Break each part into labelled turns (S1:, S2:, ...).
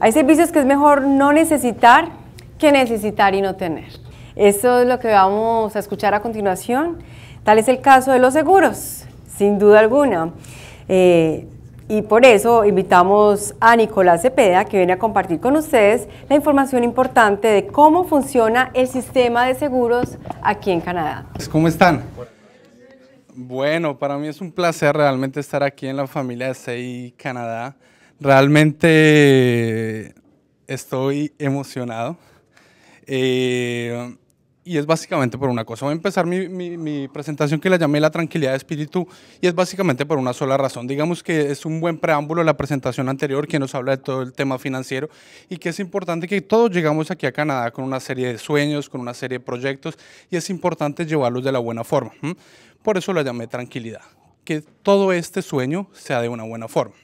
S1: Hay servicios que es mejor no necesitar que necesitar y no tener. Eso es lo que vamos a escuchar a continuación. Tal es el caso de los seguros, sin duda alguna. Eh, y por eso invitamos a Nicolás Cepeda, que viene a compartir con ustedes la información importante de cómo funciona el sistema de seguros aquí en Canadá. ¿Cómo están? Bueno, para mí es un placer realmente estar aquí en la familia de CI Canadá. Realmente estoy emocionado. Eh, y es básicamente por una cosa. Voy a empezar mi, mi, presentación que la llamé La tranquilidad de espíritu y es básicamente por una sola razón. Digamos que es un buen preámbulo a la presentación anterior que nos habla de todo el tema financiero y que es importante que todos llegamos aquí a Canadá con una serie de sueños, con una serie de proyectos y es importante llevarlos de la buena forma. Por eso la llamé tranquilidad. Que todo este sueño sea de una buena forma.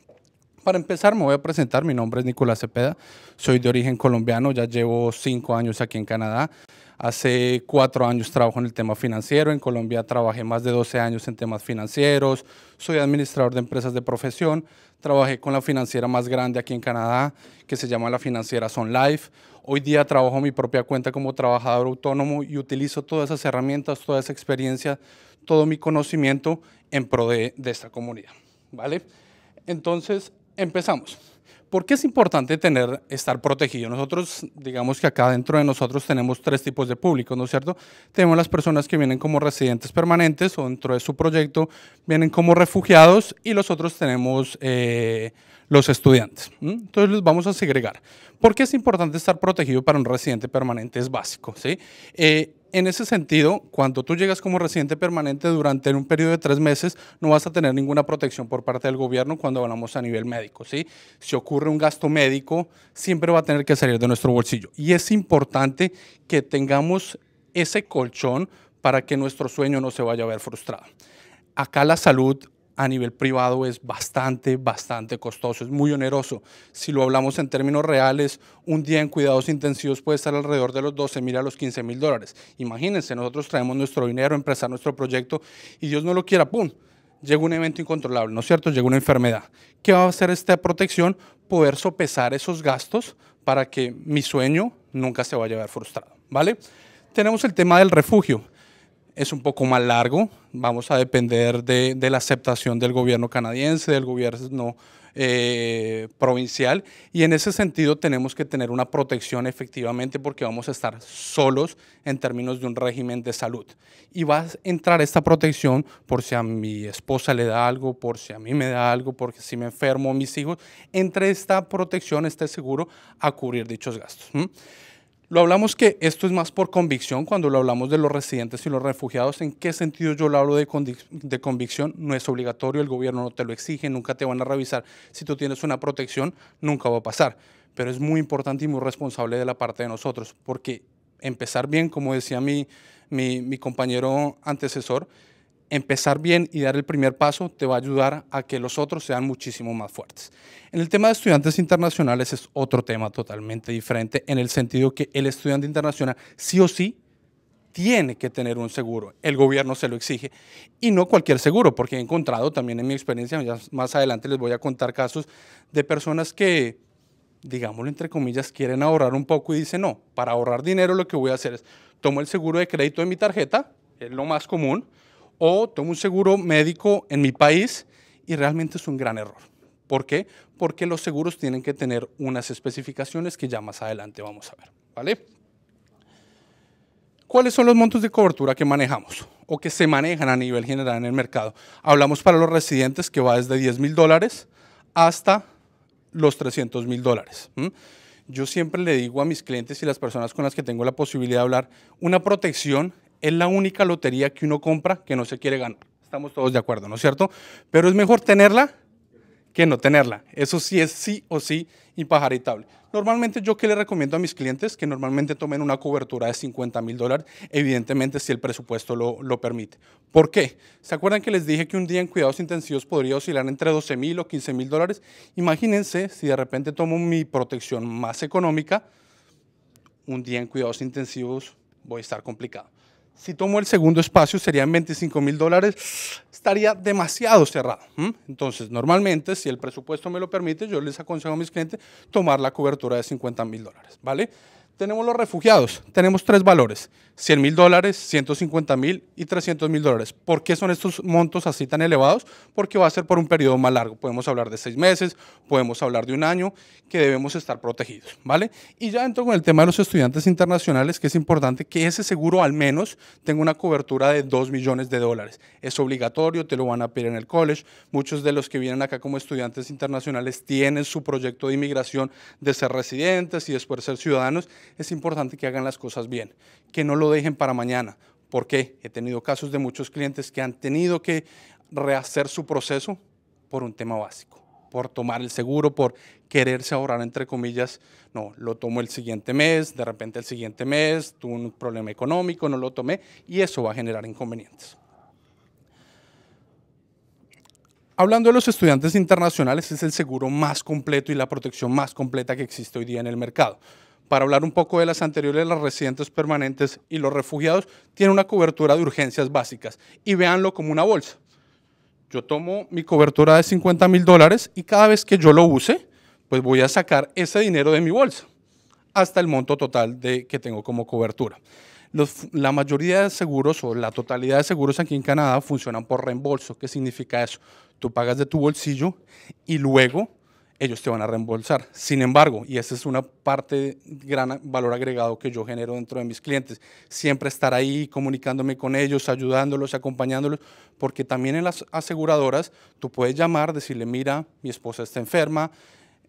S1: Para empezar, me voy a presentar. Mi nombre es Nicolás Cepeda. Soy de origen colombiano. Ya llevo cinco años aquí en Canadá. Hace cuatro años trabajo en el tema financiero. En Colombia trabajé más de 12 años en temas financieros. Soy administrador de empresas de profesión. Trabajé con la financiera más grande aquí en Canadá, que se llama la financiera Sun Life. Hoy día trabajo mi propia cuenta como trabajador autónomo y utilizo todas esas herramientas, toda esa experiencia, todo mi conocimiento en pro de, de esta comunidad. ¿Vale? Entonces, Empezamos. ¿Por qué es importante tener, estar protegido? Nosotros, digamos que acá dentro de nosotros tenemos tres tipos de público, ¿no es cierto? Tenemos las personas que vienen como residentes permanentes o dentro de su proyecto vienen como refugiados y los otros tenemos eh, los estudiantes. Entonces los vamos a segregar. ¿Por qué es importante estar protegido para un residente permanente? Es básico, ¿sí? Eh, en ese sentido, cuando tú llegas como residente permanente durante un periodo de tres meses, no vas a tener ninguna protección por parte del gobierno cuando hablamos a nivel médico. Si ocurre un gasto médico, siempre va a tener que salir de nuestro bolsillo. Y es importante que tengamos ese colchón para que nuestro sueño no se vaya a ver frustrado. Acá la salud a nivel privado es bastante, bastante costoso, es muy oneroso. Si lo hablamos en términos reales, un día en cuidados intensivos puede estar alrededor de los 12 mil a los 15 mil dólares. Imagínense, nosotros traemos nuestro dinero, empezar nuestro proyecto y Dios no lo quiera, ¡pum! Llega un evento incontrolable, ¿no es cierto? Llega una enfermedad. ¿Qué va a hacer esta protección? Poder sopesar esos gastos para que mi sueño nunca se vaya a ver frustrado, ¿vale? Tenemos el tema del refugio es un poco más largo. Vamos a depender de, la aceptación del gobierno canadiense, del gobierno eh, provincial. Y en ese sentido tenemos que tener una protección efectivamente porque vamos a estar solos en términos de un régimen de salud. Y va a entrar esta protección por si a mi esposa le da algo, por si a mí me da algo, porque si me enfermo mis hijos. Entre esta protección, esté seguro a cubrir dichos gastos. Lo hablamos que esto es más por convicción cuando lo hablamos de los residentes y los refugiados. ¿En qué sentido yo lo hablo de, convicción? No es obligatorio, el gobierno no te lo exige, nunca te van a revisar. Si tú tienes una protección, nunca va a pasar. Pero es muy importante y muy responsable de la parte de nosotros, porque empezar bien, como decía mi, mi compañero antecesor, empezar bien y dar el primer paso te va a ayudar a que los otros sean muchísimo más fuertes. En el tema de estudiantes internacionales es otro tema totalmente diferente en el sentido que el estudiante internacional sí o sí tiene que tener un seguro, el gobierno se lo exige y no cualquier seguro, porque he encontrado también en mi experiencia, más adelante les voy a contar casos de personas que, digámoslo entre comillas, quieren ahorrar un poco y dicen, no, para ahorrar dinero lo que voy a hacer es, tomo el seguro de crédito de mi tarjeta, es lo más común, o tomo un seguro médico en mi país y realmente es un gran error. ¿Por qué? Porque los seguros tienen que tener unas especificaciones que ya más adelante vamos a ver. ¿Vale? ¿Cuáles son los montos de cobertura que manejamos o que se manejan a nivel general en el mercado? Hablamos para los residentes que va desde 10 mil dólares hasta los 300 mil dólares. Yo siempre le digo a mis clientes y las personas con las que tengo la posibilidad de hablar, una protección es la única lotería que uno compra que no se quiere ganar. Estamos todos de acuerdo, ¿no es cierto? Pero es mejor tenerla que no tenerla. Eso sí es sí o sí impajaritable. Normalmente yo que le recomiendo a mis clientes que normalmente tomen una cobertura de 50 mil dólares, evidentemente si el presupuesto lo, lo, permite. ¿Por qué? ¿Se acuerdan que les dije que un día en cuidados intensivos podría oscilar entre 12 mil o 15 mil dólares? Imagínense si de repente tomo mi protección más económica, un día en cuidados intensivos voy a estar complicado. Si tomo el segundo espacio, serían 25 mil dólares, estaría demasiado cerrado. Entonces, normalmente, si el presupuesto me lo permite, yo les aconsejo a mis clientes tomar la cobertura de 50 mil dólares, ¿vale? Tenemos los refugiados, tenemos tres valores, 100 mil dólares, 150 mil y 300 mil dólares. ¿Por qué son estos montos así tan elevados? Porque va a ser por un periodo más largo. Podemos hablar de seis meses, podemos hablar de un año, que debemos estar protegidos, ¿vale? Y ya entro con el tema de los estudiantes internacionales, que es importante que ese seguro al menos tenga una cobertura de 2 millones de dólares. Es obligatorio, te lo van a pedir en el college. Muchos de los que vienen acá como estudiantes internacionales tienen su proyecto de inmigración de ser residentes y después ser ciudadanos es importante que hagan las cosas bien, que no lo dejen para mañana. porque He tenido casos de muchos clientes que han tenido que rehacer su proceso por un tema básico, por tomar el seguro, por quererse ahorrar, entre comillas. No, lo tomo el siguiente mes, de repente el siguiente mes, tuve un problema económico, no lo tomé y eso va a generar inconvenientes. Hablando de los estudiantes internacionales, es el seguro más completo y la protección más completa que existe hoy día en el mercado para hablar un poco de las anteriores, las residentes permanentes y los refugiados, tiene una cobertura de urgencias básicas y véanlo como una bolsa. Yo tomo mi cobertura de 50 mil dólares y cada vez que yo lo use, pues voy a sacar ese dinero de mi bolsa hasta el monto total de, que tengo como cobertura. la mayoría de seguros o la totalidad de seguros aquí en Canadá funcionan por reembolso. ¿Qué significa eso? Tú pagas de tu bolsillo y luego ellos te van a reembolsar. Sin embargo, y esa es una parte, gran valor agregado que yo genero dentro de mis clientes, siempre estar ahí comunicándome con ellos, ayudándolos, acompañándolos, porque también en las aseguradoras tú puedes llamar, decirle, mira, mi esposa está enferma,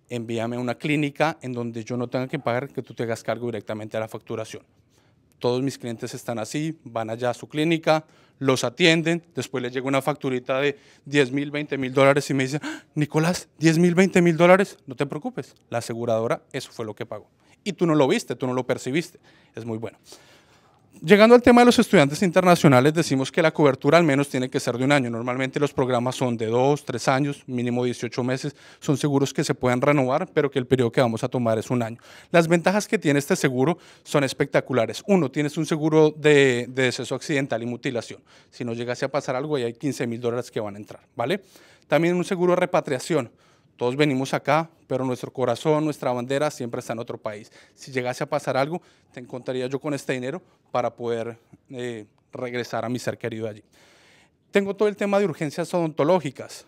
S1: envíame a una clínica en donde yo no tenga que pagar, que tú te hagas cargo directamente de la facturación todos mis clientes están así, van allá a su clínica, los atienden, después les llega una facturita de 10 mil, 20 mil dólares y me dicen, ah, Nicolás, 10 mil, 20 mil dólares, no te preocupes, la aseguradora, eso fue lo que pagó. Y tú no lo viste, tú no lo percibiste, es muy bueno. Llegando al tema de los estudiantes internacionales, decimos que la cobertura al menos tiene que ser de un año. Normalmente los programas son de dos, tres años, mínimo 18 meses. Son seguros que se pueden renovar, pero que el periodo que vamos a tomar es un año. Las ventajas que tiene este seguro son espectaculares. Uno, tienes un seguro de, deceso accidental y mutilación. Si no llegase a pasar algo, ahí hay 15 mil dólares que van a entrar, ¿vale? También un seguro de repatriación todos venimos acá, pero nuestro corazón, nuestra bandera siempre está en otro país. Si llegase a pasar algo, te encontraría yo con este dinero para poder eh, regresar a mi ser querido allí. Tengo todo el tema de urgencias odontológicas.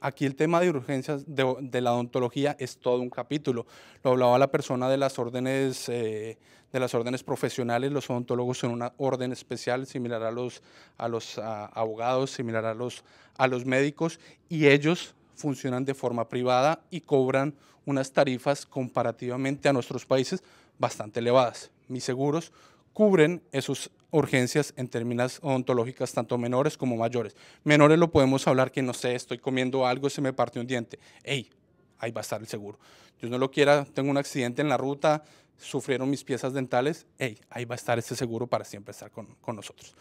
S1: Aquí el tema de urgencias de, la odontología es todo un capítulo. Lo hablaba la persona de las órdenes, eh, de las órdenes profesionales. Los odontólogos son una orden especial, similar a los, a los abogados, similar a los, a los médicos, y ellos funcionan de forma privada y cobran unas tarifas comparativamente a nuestros países bastante elevadas. Mis seguros cubren esas urgencias en términos ontológicas, tanto menores como mayores. Menores lo podemos hablar que, no sé, estoy comiendo algo, y se me parte un diente. ¡Ey! Ahí va a estar el seguro. Yo no lo quiera, tengo un accidente en la ruta, sufrieron mis piezas dentales. ¡Ey! Ahí va a estar ese seguro para siempre estar con nosotros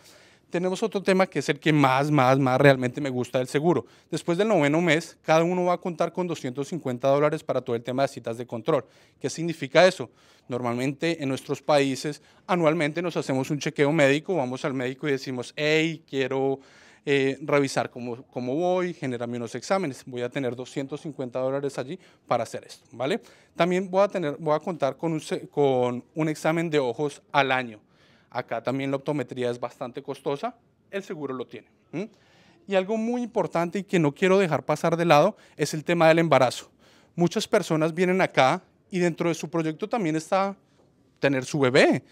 S1: tenemos otro tema que es el que más, más, más realmente me gusta del seguro. Después del noveno mes, cada uno va a contar con 250 dólares para todo el tema de citas de control. ¿Qué significa eso? Normalmente en nuestros países, anualmente nos hacemos un chequeo médico, vamos al médico y decimos, hey, quiero eh, revisar cómo, cómo voy, generarme unos exámenes. Voy a tener 250 dólares allí para hacer esto, ¿vale? También voy a, tener, voy a contar con con un examen de ojos al año Acá también la optometría es bastante costosa, el seguro lo tiene. Y algo muy importante y que no quiero dejar pasar de lado es el tema del embarazo. Muchas personas vienen acá y dentro de su proyecto también está tener su bebé.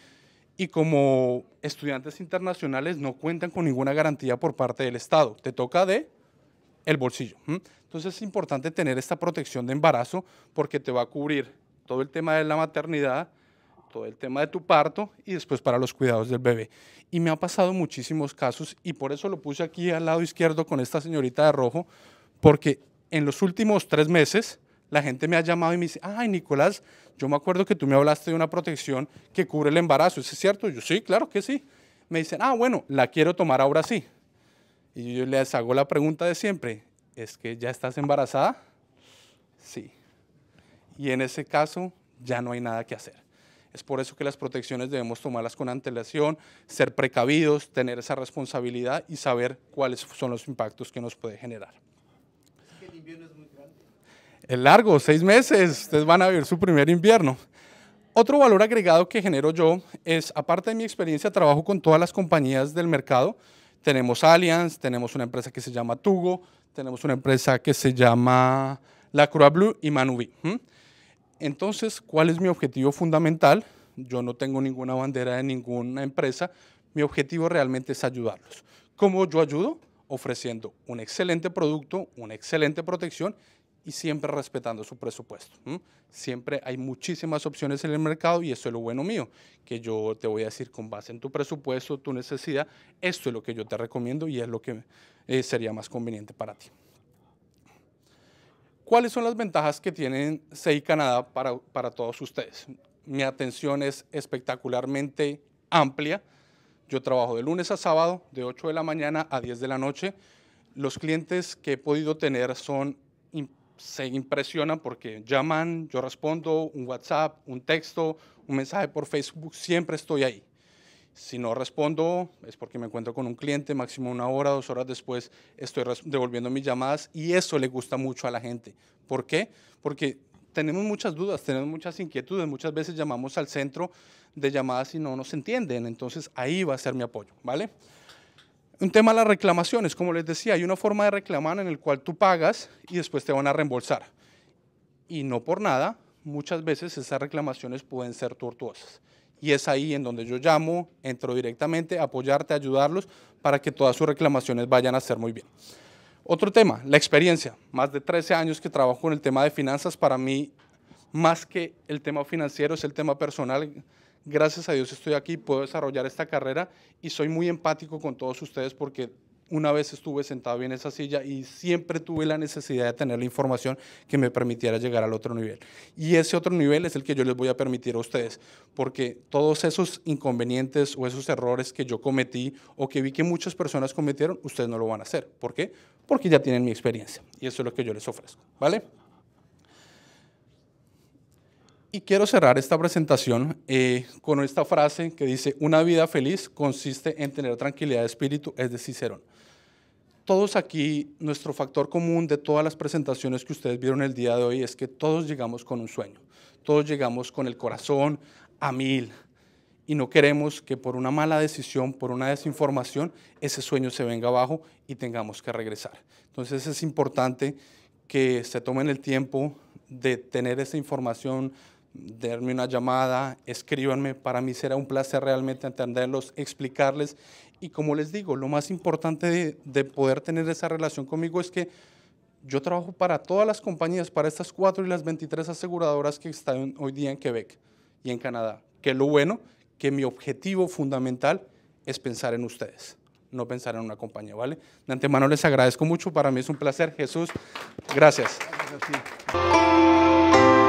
S1: Y como estudiantes internacionales no cuentan con ninguna garantía por parte del Estado. Te toca de el bolsillo. Entonces es importante tener esta protección de embarazo porque te va a cubrir todo el tema de la maternidad, el tema de tu parto y después para los cuidados del bebé. Y me ha pasado muchísimos casos y por eso lo puse aquí al lado izquierdo con esta señorita de rojo, porque en los últimos tres meses la gente me ha llamado y me dice, ay Nicolás, yo me acuerdo que tú me hablaste de una protección que cubre el embarazo, ¿es cierto? Yo sí, claro que sí. Me dicen, ah, bueno, la quiero tomar ahora sí. Y yo les hago la pregunta de siempre, ¿es que ya estás embarazada? Sí. Y en ese caso ya no hay nada que hacer. Es por eso que las protecciones debemos tomarlas con antelación, ser precavidos, tener esa responsabilidad y saber cuáles son los impactos que nos puede generar. El invierno es muy grande. largo, seis meses, ustedes van a vivir su primer invierno. Otro valor agregado que genero yo es, aparte de mi experiencia, trabajo con todas las compañías del mercado. Tenemos Allianz, tenemos una empresa que se llama Tugo, tenemos una empresa que se llama La Croix Blue y Manubi. Entonces, ¿cuál es mi objetivo fundamental? Yo no tengo ninguna bandera de ninguna empresa. Mi objetivo realmente es ayudarlos. ¿Cómo yo ayudo? Ofreciendo un excelente producto, una excelente protección y siempre respetando su presupuesto. Siempre hay muchísimas opciones en el mercado y eso es lo bueno mío, que yo te voy a decir con base en tu presupuesto, tu necesidad, esto es lo que yo te recomiendo y es lo que eh, sería más conveniente para ti. ¿Cuáles son las ventajas que tienen SEI Canadá para, para todos ustedes? Mi atención es espectacularmente amplia. Yo trabajo de lunes a sábado, de 8 de la mañana a 10 de la noche. Los clientes que he podido tener son, se impresionan porque llaman, yo respondo, un WhatsApp, un texto, un mensaje por Facebook, siempre estoy ahí. Si no respondo es porque me encuentro con un cliente, máximo una hora, dos horas después estoy devolviendo mis llamadas y eso le gusta mucho a la gente. ¿Por qué? Porque tenemos muchas dudas, tenemos muchas inquietudes, muchas veces llamamos al centro de llamadas y no nos entienden, entonces ahí va a ser mi apoyo, ¿vale? Un tema de las reclamaciones, como les decía, hay una forma de reclamar en el cual tú pagas y después te van a reembolsar. Y no por nada, muchas veces esas reclamaciones pueden ser tortuosas y es ahí en donde yo llamo, entro directamente, apoyarte, ayudarlos para que todas sus reclamaciones vayan a ser muy bien. Otro tema, la experiencia. Más de 13 años que trabajo en el tema de finanzas, para mí, más que el tema financiero, es el tema personal. Gracias a Dios estoy aquí, puedo desarrollar esta carrera y soy muy empático con todos ustedes porque una vez estuve sentado en esa silla y siempre tuve la necesidad de tener la información que me permitiera llegar al otro nivel. Y ese otro nivel es el que yo les voy a permitir a ustedes, porque todos esos inconvenientes o esos errores que yo cometí o que vi que muchas personas cometieron, ustedes no lo van a hacer. ¿Por qué? Porque ya tienen mi experiencia y eso es lo que yo les ofrezco, ¿vale? Y quiero cerrar esta presentación eh, con esta frase que dice, una vida feliz consiste en tener tranquilidad de espíritu, es de Cicerón todos aquí, nuestro factor común de todas las presentaciones que ustedes vieron el día de hoy es que todos llegamos con un sueño, todos llegamos con el corazón a mil y no queremos que por una mala decisión, por una desinformación, ese sueño se venga abajo y tengamos que regresar. Entonces es importante que se tomen el tiempo de tener esa información, darme una llamada, escríbanme. Para mí será un placer realmente entenderlos, explicarles y como les digo, lo más importante de, poder tener esa relación conmigo es que yo trabajo para todas las compañías, para estas cuatro y las 23 aseguradoras que están hoy día en Quebec y en Canadá. Que lo bueno, que mi objetivo fundamental es pensar en ustedes, no pensar en una compañía, ¿vale? De antemano les agradezco mucho, para mí es un placer. Jesús, gracias. gracias